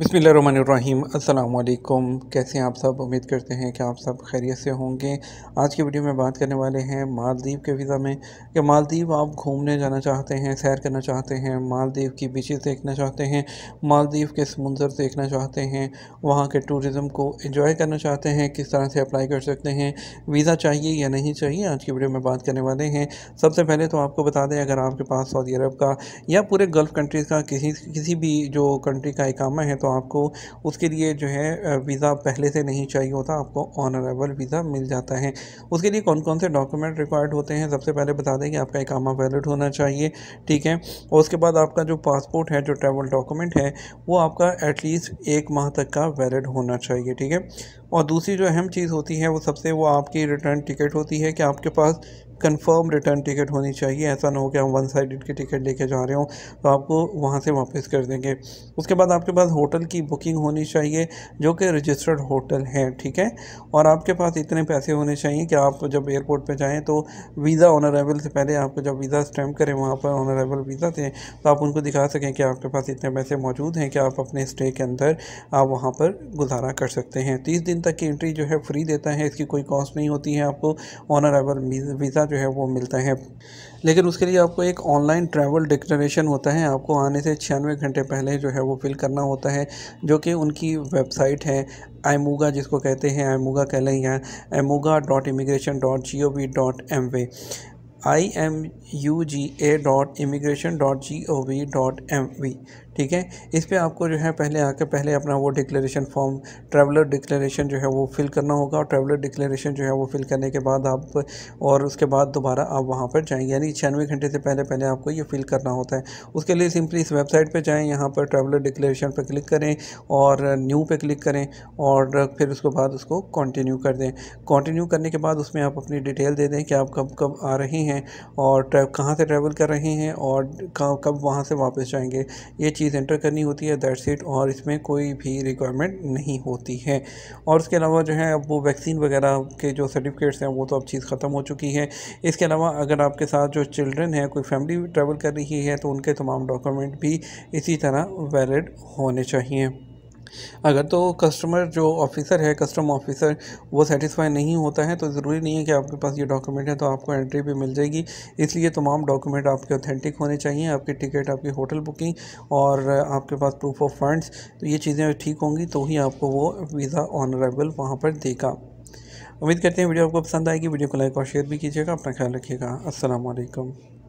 बसमीम् अल्लाम कैसे हैं आप सब उम्मीद करते हैं कि आप सब खैरियत से होंगे आज की वीडियो में बात करने वाले हैं मालदीव के वीज़ा में कि मालदीव आप घूमने जाना चाहते हैं सैर करना चाहते हैं मालदीव की बीचेस देखना चाहते हैं मालदीव के समुंदर देखना चाहते हैं वहाँ के टूरिज़म को इंजॉय करना चाहते हैं किस तरह से अप्लाई कर सकते हैं वीज़ा चाहिए या नहीं चाहिए आज की वीडियो में बात करने वाले हैं सबसे पहले तो आपको बता दें अगर आपके पास सऊदी अरब का या पूरे गल्फ़ कंट्रीज़ का किसी किसी भी जो कंट्री का इकामा है तो तो आपको उसके लिए जो है वीज़ा पहले से नहीं चाहिए होता आपको ऑन वीज़ा मिल जाता है उसके लिए कौन कौन से डॉक्यूमेंट रिक्वायर्ड होते हैं सबसे पहले बता दें कि आपका एक आमा वैलिड होना चाहिए ठीक है और उसके बाद आपका जो पासपोर्ट है जो ट्रैवल डॉक्यूमेंट है वो आपका एटलीस्ट एक माह तक का वैलिड होना चाहिए ठीक है और दूसरी जो अहम चीज़ होती है वो सबसे वो आपकी रिटर्न टिकट होती है कि आपके पास कंफर्म रिटर्न टिकट होनी चाहिए ऐसा ना हो कि हम वन साइडेड की टिकट लेके जा रहे हो तो आपको वहाँ से वापस कर देंगे उसके बाद आपके पास होटल की बुकिंग होनी चाहिए जो कि रजिस्टर्ड होटल है ठीक है और आपके पास इतने पैसे होने चाहिए कि आप जब एयरपोर्ट पर जाएँ तो वीज़ा ऑन अरावल से पहले आपको जब वीज़ा स्टैम्प करें वहाँ पर ऑन अरावल वीज़ा दें तो आप उनको दिखा सकें कि आपके पास इतने पैसे मौजूद हैं कि आप अपने स्टे के अंदर आप वहाँ पर गुजारा कर सकते हैं तीस दिन तक की एंट्री जो है फ्री देता है इसकी कोई कॉस्ट नहीं होती है आपको ऑन अरावल वीज़ा जो है वो मिलता है लेकिन उसके लिए आपको एक ऑनलाइन ट्रैवल डिक्लेरेशन होता है आपको आने से छियानवे घंटे पहले जो है वो फिल करना होता है जो कि उनकी वेबसाइट है आईमूगा जिसको कहते हैं आईमूगा कह लें या एमोगा dot immigration dot G O V dot M वे I M U G A dot immigration dot G O V dot M V ठीक है इस पर आपको जो है पहले आकर पहले अपना वो डिक्लेरेशन फॉर्म ट्रैवलर डिक्लेरेशन जो है वो फिल करना होगा और ट्रैवलर डिक्लेरेशन जो है वो फिल करने के बाद आप और उसके बाद दोबारा आप वहाँ पर जाएंगे यानी छियानवे घंटे से पहले पहले आपको ये फिल करना होता है उसके लिए सिंपली इस वेबसाइट पर जाएँ यहाँ पर ट्रैवलर डिक्लेरेशन पर क्लिक करें और न्यू पर क्लिक करें और फिर उसके बाद उसको कंटिन्यू कर दें कंटिन्यू करने के बाद उसमें आप अपनी डिटेल दे दें कि आप कब कब आ रहे हैं और कहाँ से ट्रैवल कर रहे हैं और कब वहाँ से वापस जाएंगे ये चीज़ चीज़ एंटर करनी होती है दैट सीट और इसमें कोई भी रिक्वायरमेंट नहीं होती है और उसके अलावा जो है अब वो वैक्सीन वगैरह के जो सर्टिफिकेट्स हैं वो तो अब चीज़ ख़त्म हो चुकी है इसके अलावा अगर आपके साथ जो चिल्ड्रन है कोई फैमिली ट्रैवल कर रही है तो उनके तमाम डॉक्यूमेंट भी इसी तरह वैलिड होने चाहिए अगर तो कस्टमर जो ऑफिसर है कस्टम ऑफिसर वो सेटिस्फाई नहीं होता है तो ज़रूरी नहीं है कि आपके पास ये डॉक्यूमेंट है तो आपको एंट्री भी मिल जाएगी इसलिए तमाम डॉक्यूमेंट आपके ऑथेंटिक होने चाहिए आपकी टिकट आपकी होटल बुकिंग और आपके पास प्रूफ ऑफ फंड्स तो ये चीज़ें ठीक होंगी तो ही आपको वो वीज़ा ऑनरेबल वहाँ पर देगा उम्मीद करते हैं वीडियो आपको पसंद आएगी वीडियो को लाइक और शेयर भी कीजिएगा अपना ख्याल रखिएगा असलकम